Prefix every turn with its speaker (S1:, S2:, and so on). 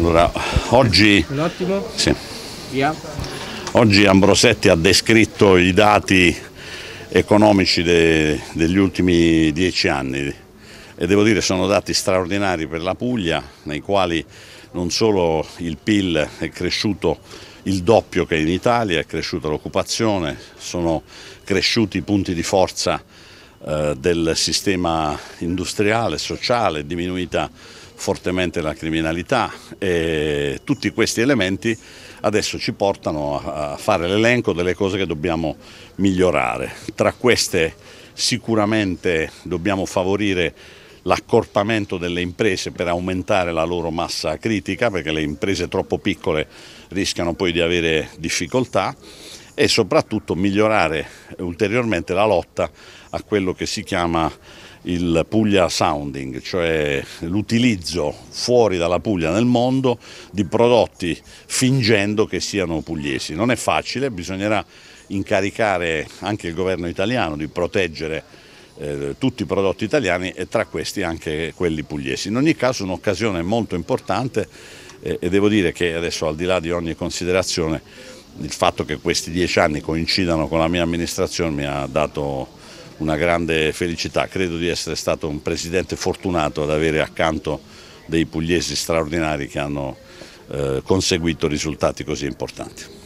S1: Allora, oggi, sì. oggi, Ambrosetti ha descritto i dati economici de, degli ultimi dieci anni e devo dire sono dati straordinari per la Puglia nei quali non solo il PIL è cresciuto il doppio che in Italia, è cresciuta l'occupazione, sono cresciuti i punti di forza eh, del sistema industriale, sociale, diminuita fortemente la criminalità e tutti questi elementi adesso ci portano a fare l'elenco delle cose che dobbiamo migliorare. Tra queste sicuramente dobbiamo favorire l'accorpamento delle imprese per aumentare la loro massa critica perché le imprese troppo piccole rischiano poi di avere difficoltà e soprattutto migliorare ulteriormente la lotta a quello che si chiama il Puglia Sounding, cioè l'utilizzo fuori dalla Puglia nel mondo di prodotti fingendo che siano pugliesi. Non è facile, bisognerà incaricare anche il governo italiano di proteggere eh, tutti i prodotti italiani e tra questi anche quelli pugliesi. In ogni caso un'occasione molto importante eh, e devo dire che adesso al di là di ogni considerazione il fatto che questi dieci anni coincidano con la mia amministrazione mi ha dato una grande felicità, credo di essere stato un presidente fortunato ad avere accanto dei pugliesi straordinari che hanno eh, conseguito risultati così importanti.